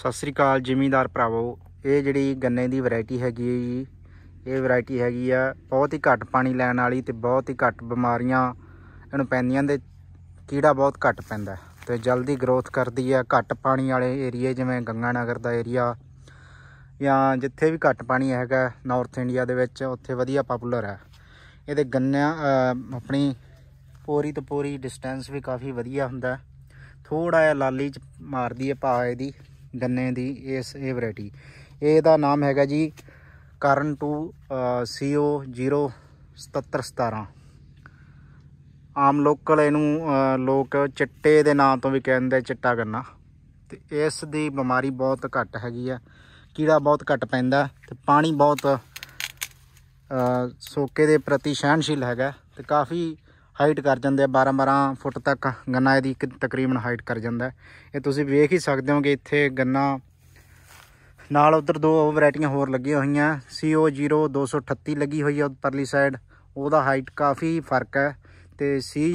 ਸਤਿ ਸ੍ਰੀ ਅਕਾਲ ਜ਼ਿਮੀਂਦਾਰ ਭਰਾਵੋ ਇਹ ਜਿਹੜੀ ਗੰਨੇ ਦੀ ਵੈਰਾਈਟੀ ਹੈਗੀ ਹੈ ਜੀ ਇਹ ਵੈਰਾਈਟੀ ਹੈਗੀ ਆ ਬਹੁਤ ਹੀ ਘੱਟ ਪਾਣੀ ਲੈਣ ਵਾਲੀ ਤੇ ਬਹੁਤ ਹੀ ਘੱਟ ਬਿਮਾਰੀਆਂ ਇਹਨੂੰ ਪੈਂਦੀਆਂ ਦੇ ਕੀੜਾ ਬਹੁਤ ਘੱਟ ਪੈਂਦਾ ਤੇ ਜਲਦੀ ਗਰੋਥ ਕਰਦੀ ਆ ਘੱਟ ਪਾਣੀ ਵਾਲੇ ਏਰੀਏ ਜਿਵੇਂ ਗੰਗਾ ਨਗਰ ਦਾ ਏਰੀਆ ਜਾਂ ਜਿੱਥੇ ਵੀ ਘੱਟ ਪਾਣੀ ਹੈਗਾ ਨਾਰਥ ਇੰਡੀਆ ਦੇ ਵਿੱਚ ਉੱਥੇ ਵਧੀਆ ਪਪੂਲਰ ਹੈ ਇਹਦੇ ਗੰਨਿਆਂ ਆਪਣੀ ਪੂਰੀ ਤੋਂ ਪੂਰੀ ਡਿਸਟੈਂਸ ਵੀ ਕਾਫੀ ਵਧੀਆ ਹੁੰਦਾ ਥੋੜਾ ਜਿਹਾ ਲਾਲੀ ਚ ਮਾਰਦੀ ਹੈ ਭਾ ਇਹਦੀ ਗੰਨੇ ਦੀ ਇਸ ਇਹ ਵੈਰਾਈਟੀ ਇਹਦਾ ਨਾਮ ਹੈਗਾ ਜੀ ਕਰਨ ਟੂ CO 07717 ਆਮ ਲੋਕਲ ਇਹਨੂੰ ਲੋਕ ਚਿੱਟੇ ਦੇ ਨਾਮ ਤੋਂ ਵੀ ਕਹਿੰਦੇ ਚਿੱਟਾ ਗੰਨਾ ਤੇ ਇਸ ਦੀ ਬਿਮਾਰੀ ਬਹੁਤ ਘੱਟ ਹੈਗੀ ਆ ਕੀੜਾ ਬਹੁਤ ਘੱਟ ਪੈਂਦਾ ਤੇ ਪਾਣੀ ਬਹੁਤ ਸੋਕੇ ਦੇ ਪ੍ਰਤੀ ਸਹਿਣਸ਼ੀਲ ਹੈਗਾ ਤੇ ਕਾਫੀ ਹਾਈਟ ਕਰ ਜਾਂਦੇ ਆ 12 12 ਫੁੱਟ ਤੱਕ ਗੰਨਾ ਇਹਦੀ ਤਕਰੀਬਨ ਹਾਈਟ ਕਰ ਜਾਂਦਾ ਇਹ ਤੁਸੀਂ ਵੇਖ ਹੀ ਸਕਦੇ ਹੋ ਕਿ ਇੱਥੇ ਗੰਨਾ ਨਾਲ ਉਧਰ ਦੋ ਵੈਰਾਈਟੀਆਂ ਹੋਰ ਲੱਗੀਆਂ ਹੋਈਆਂ CO0 238 ਲੱਗੀ ਹੋਈ ਹੈ ਪਰਲੀ ਸਾਈਡ ਉਹਦਾ ਹਾਈਟ ਕਾਫੀ ਫਰਕ ਹੈ ਤੇ ਸੀ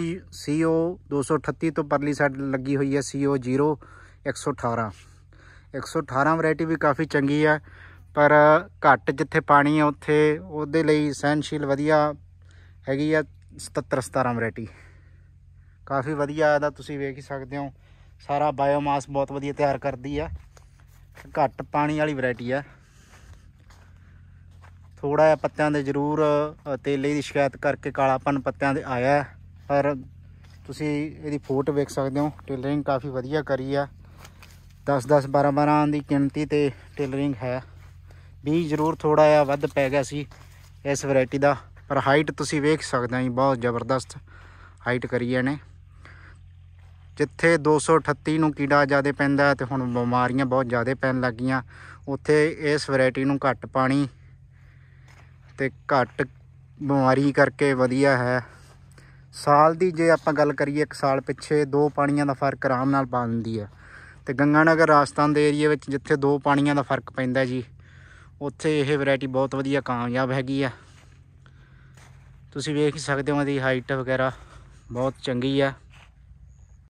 CO 238 ਤੋਂ ਪਰਲੀ ਸਾਈਡ ਲੱਗੀ ਹੋਈ ਹੈ CO0 118 118 ਵੈਰਾਈਟੀ ਵੀ ਕਾਫੀ ਚੰਗੀ ਹੈ ਪਰ ਘੱਟ ਜਿੱਥੇ ਪਾਣੀ ਹੈ ਉੱਥੇ ਉਹਦੇ ਲਈ ਸਹਿਨਸ਼ੀਲ ਵਧੀਆ ਹੈਗੀ ਆ 77 17 ਵੈਰਾਈਟੀ ਕਾਫੀ ਵਧੀਆ ਆਦਾ ਤੁਸੀਂ ਵੇਖ ਹੀ ਸਕਦੇ ਹੋ ਸਾਰਾ ਬਾਇਓਮਾਸ ਬਹੁਤ ਵਧੀਆ ਤਿਆਰ ਕਰਦੀ ਆ ਘੱਟ ਪਾਣੀ ਵਾਲੀ ਵੈਰਾਈਟੀ ਆ ਥੋੜਾ ਜਿਹਾ ਪੱਤਿਆਂ ਦੇ ਜ਼ਰੂਰ ਤੇਲੇ ਦੀ ਸ਼ਿਕਾਇਤ ਕਰਕੇ ਕਾਲਾਪਨ ਪੱਤਿਆਂ ਦੇ ਆਇਆ ਪਰ ਤੁਸੀਂ ਇਹਦੀ ਫੋਟੋ ਵੇਖ ਸਕਦੇ ਹੋ ਟੇਲਰਿੰਗ ਕਾਫੀ ਵਧੀਆ ਕਰੀ ਆ 10 10 12 12 ਦੀ ਗਿਣਤੀ ਤੇ ਟੇਲਰਿੰਗ ਹੈ ਵੀ ਜ਼ਰੂਰ ਥੋੜਾ ਜਿਹਾ ਵੱਧ ਪੈ ਗਿਆ ਸੀ ਇਸ ਵੈਰਾਈਟੀ ਦਾ ਪਰ ਹਾਈਟ ਤੁਸੀਂ ਵੇਖ ਸਕਦੇ ਆਂ ਬਹੁਤ ਜ਼ਬਰਦਸਤ ਹਾਈਟ ਕਰੀ ਇਹਨੇ ਜਿੱਥੇ 238 ਨੂੰ ਕੀੜਾ ਜ਼ਿਆਦਾ ਪੈਂਦਾ ਤੇ ਹੁਣ ਬਿਮਾਰੀਆਂ ਬਹੁਤ ਜ਼ਿਆਦਾ ਪੈਣ ਲੱਗੀਆਂ ਉੱਥੇ ਇਸ ਵੈਰਾਈਟੀ ਨੂੰ ਘੱਟ ਪਾਣੀ ਤੇ ਘੱਟ ਬਿਮਾਰੀ ਕਰਕੇ ਵਧੀਆ ਹੈ ਸਾਲ ਦੀ ਜੇ ਆਪਾਂ ਗੱਲ ਕਰੀਏ ਇੱਕ ਸਾਲ ਪਿੱਛੇ ਦੋ ਪਾਣੀਆਂ ਦਾ ਫਰਕ ਆਰਾਮ ਨਾਲ ਪਾ ਦਿੰਦੀ ਹੈ ਤੇ ਗੰਗਾਨਗਰ ਰਾਜਸਥਾਨ ਦੇ ਏਰੀਆ ਵਿੱਚ ਜਿੱਥੇ ਦੋ ਪਾਣੀਆਂ ਦਾ ਫਰਕ ਪੈਂਦਾ ਜੀ ਉੱਥੇ ਇਹ ਵੈਰਾਈਟੀ ਬਹੁਤ ਵਧੀਆ ਕਾਮਯਾਬ ਹੈਗੀ ਆ ਤੁਸੀਂ ਵੇਖ ਹੀ ਸਕਦੇ ਹੋ ਇਹਦੀ ਹਾਈਟ ਵਗੈਰਾ ਬਹੁਤ ਚੰਗੀ ਆ